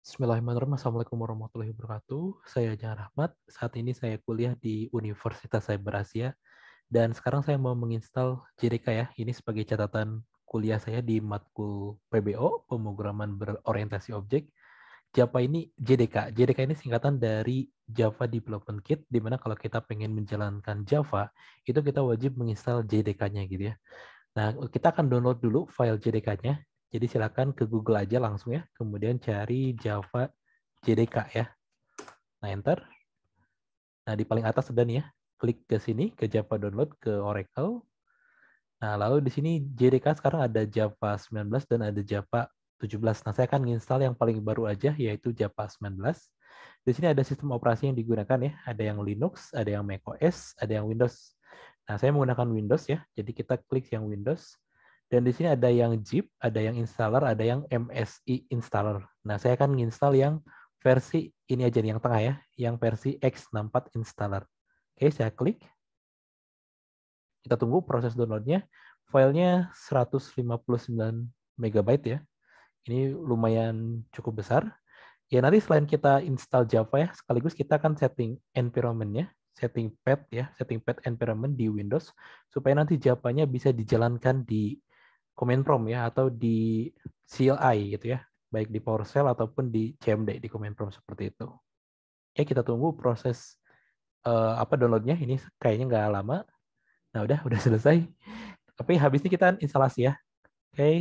Bismillahirrahmanirrahim. Assalamualaikum warahmatullahi wabarakatuh. Saya Jan Rahmat. Saat ini saya kuliah di Universitas Cyber Asia. Dan sekarang saya mau menginstal JDK ya. Ini sebagai catatan kuliah saya di matkul PBO, pemrograman berorientasi objek. Java ini JDK. JDK ini singkatan dari Java Development Kit, di mana kalau kita pengen menjalankan Java, itu kita wajib menginstal JDK-nya gitu ya. Nah, kita akan download dulu file JDK-nya. Jadi silakan ke Google aja langsung ya, kemudian cari Java JDK ya. Nah, enter. Nah, di paling atas sudah nih ya. Klik ke sini, ke Java Download, ke Oracle. Nah, lalu di sini JDK sekarang ada Java 19 dan ada Java 17. Nah, saya akan install yang paling baru aja, yaitu Java 19. Di sini ada sistem operasi yang digunakan ya. Ada yang Linux, ada yang macOS, ada yang Windows. Nah, saya menggunakan Windows ya. Jadi kita klik yang Windows. Dan di sini ada yang zip, ada yang installer, ada yang MSI installer. Nah, saya akan nginstal yang versi ini aja nih, yang tengah ya, yang versi X64 installer. Oke, saya klik. Kita tunggu proses downloadnya. Filenya 159 MB ya. Ini lumayan cukup besar. Ya, nanti selain kita install Java ya, sekaligus kita akan setting environment-nya setting pad ya, setting pad environment di Windows supaya nanti Java-nya bisa dijalankan di prompt ya atau di CLI gitu ya, baik di PowerShell ataupun di CMD di prompt seperti itu. Ya kita tunggu proses uh, apa downloadnya ini kayaknya nggak lama. Nah udah udah selesai. Tapi habis ini kita instalasi ya. Oke, okay.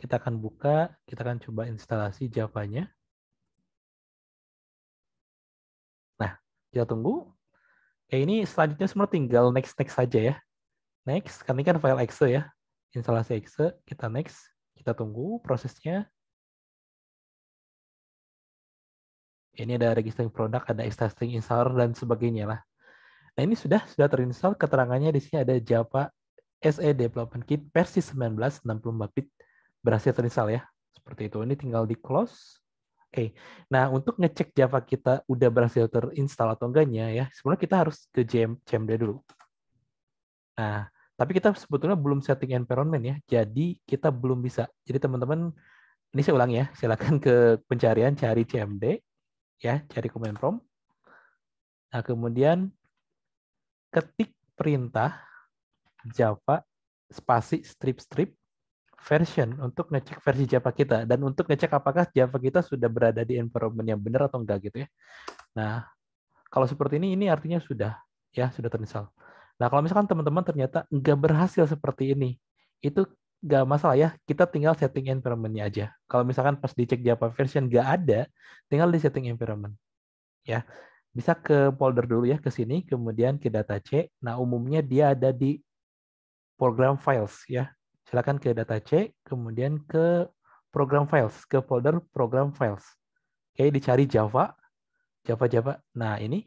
kita akan buka, kita akan coba instalasi Javanya. Nah, kita tunggu. Oke, ya, ini selanjutnya semua tinggal next next saja ya. Next, karena ini kan file exe ya instalasi exe, kita next, kita tunggu prosesnya. Ini ada registering produk, ada existing installer dan sebagainya lah. Nah, ini sudah sudah terinstall, keterangannya di sini ada Java SE Development Kit versi 19 64 bit berhasil terinstall ya. Seperti itu. Ini tinggal di close. Oke. Okay. Nah, untuk ngecek Java kita udah berhasil terinstall atau enggaknya ya, sebenarnya kita harus ke CMD dulu. Nah, tapi kita sebetulnya belum setting environment ya. Jadi kita belum bisa. Jadi teman-teman ini saya ulang ya. Silakan ke pencarian cari CMD ya, cari command prompt. Nah, kemudian ketik perintah Java spasi strip strip version untuk ngecek versi Java kita dan untuk ngecek apakah Java kita sudah berada di environment yang benar atau enggak gitu ya. Nah, kalau seperti ini ini artinya sudah ya sudah terinstall. Nah, kalau misalkan teman-teman ternyata nggak berhasil seperti ini, itu nggak masalah ya, kita tinggal setting environment-nya aja. Kalau misalkan pas dicek Java version nggak ada, tinggal di setting environment. Ya, bisa ke folder dulu ya, ke sini, kemudian ke data C. Nah, umumnya dia ada di program files ya. Silakan ke data C, kemudian ke program files, ke folder program files. Oke, dicari Java, Java Java. Nah, ini.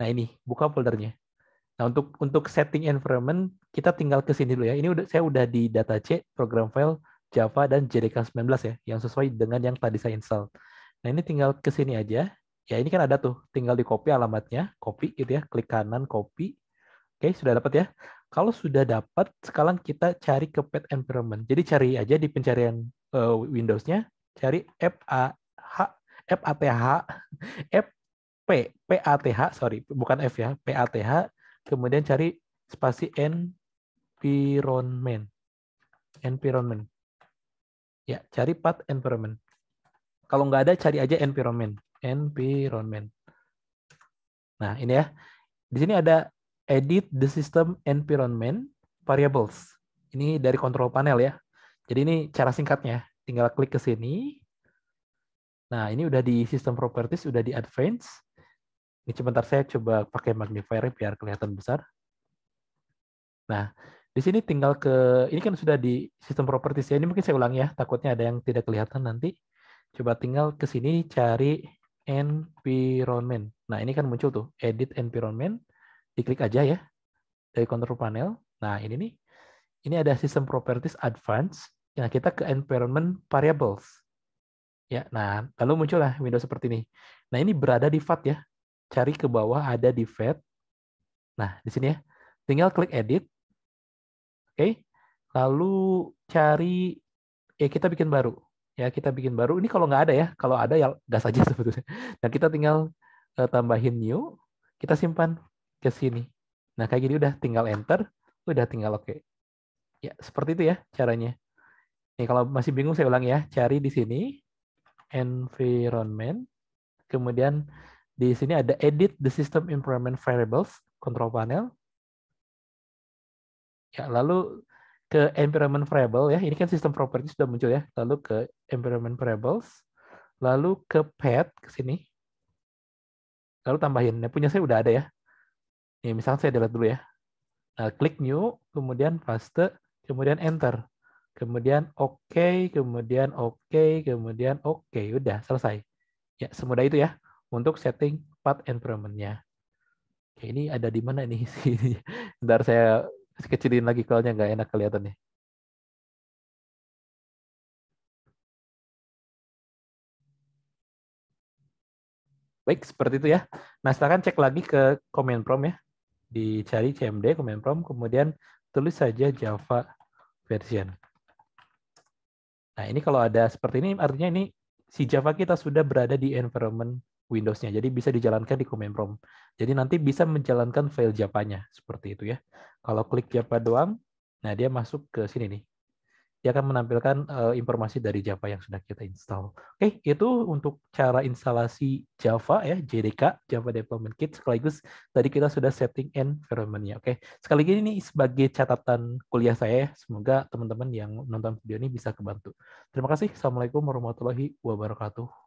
Nah, ini buka foldernya. Nah, untuk untuk setting environment, kita tinggal ke sini dulu ya. Ini udah saya udah di data C, program file, Java, dan JDK 19 ya, yang sesuai dengan yang tadi saya install. Nah, ini tinggal ke sini aja. Ya, ini kan ada tuh, tinggal di copy alamatnya, copy gitu ya, klik kanan, copy. Oke, sudah dapat ya. Kalau sudah dapat, sekarang kita cari ke pet environment. Jadi cari aja di pencarian uh, Windows-nya, cari t h F P P A T H sorry bukan F ya P A T H kemudian cari spasi environment. Environment. Ya, cari path environment. Kalau nggak ada, cari aja environment. Environment. Nah, ini ya. Di sini ada edit the system environment variables. Ini dari control panel ya. Jadi ini cara singkatnya. Tinggal klik ke sini. Nah, ini udah di system properties, udah di advance. Ini sebentar saya coba pakai magnifier biar kelihatan besar. Nah, di sini tinggal ke, ini kan sudah di sistem properties ya, ini mungkin saya ulang ya, takutnya ada yang tidak kelihatan nanti. Coba tinggal ke sini cari environment. Nah, ini kan muncul tuh, edit environment, diklik aja ya, dari control panel. Nah, ini nih, ini ada sistem properties advance. nah kita ke environment variables. Ya, nah lalu muncullah window seperti ini. Nah, ini berada di fat ya cari ke bawah ada di fat. Nah, di sini ya. Tinggal klik edit. Oke. Okay. Lalu cari ya kita bikin baru. Ya, kita bikin baru. Ini kalau nggak ada ya. Kalau ada ya gas aja sebetulnya. Nah, kita tinggal uh, tambahin new, kita simpan ke sini. Nah, kayak gini udah tinggal enter, udah tinggal oke. Okay. Ya, seperti itu ya caranya. ini kalau masih bingung saya ulang ya, cari di sini environment, kemudian di sini ada edit the system environment variables, control panel. Ya, lalu ke environment variable ya. Ini kan sistem properties sudah muncul ya. Lalu ke environment variables, lalu ke path ke sini. Lalu tambahin. Nah, punya saya udah ada ya. Ini misalnya saya delete dulu ya. Nah, klik new, kemudian paste, kemudian enter kemudian oke, okay, kemudian oke, okay, kemudian oke, okay. udah selesai. Ya, semudah itu ya untuk setting path environment-nya. ini ada di mana nih? Ntar saya kecilin lagi kalau nggak enak kelihatan nih. Baik, seperti itu ya. Nah, silahkan cek lagi ke command prompt ya. Dicari cmd command prompt, kemudian tulis saja Java version. Nah, ini kalau ada seperti ini, artinya ini si Java kita sudah berada di environment Windows-nya. Jadi bisa dijalankan di command prompt. Jadi nanti bisa menjalankan file Java-nya seperti itu ya. Kalau klik Java doang, nah dia masuk ke sini nih. Dia akan menampilkan uh, informasi dari Java yang sudah kita install. Oke, okay, itu untuk cara instalasi Java ya, JDK, Java Development Kit. Sekaligus tadi kita sudah setting environment-nya. Oke, okay. sekali lagi ini sebagai catatan kuliah saya. Ya. Semoga teman-teman yang nonton video ini bisa kebantu. Terima kasih. Assalamualaikum warahmatullahi wabarakatuh.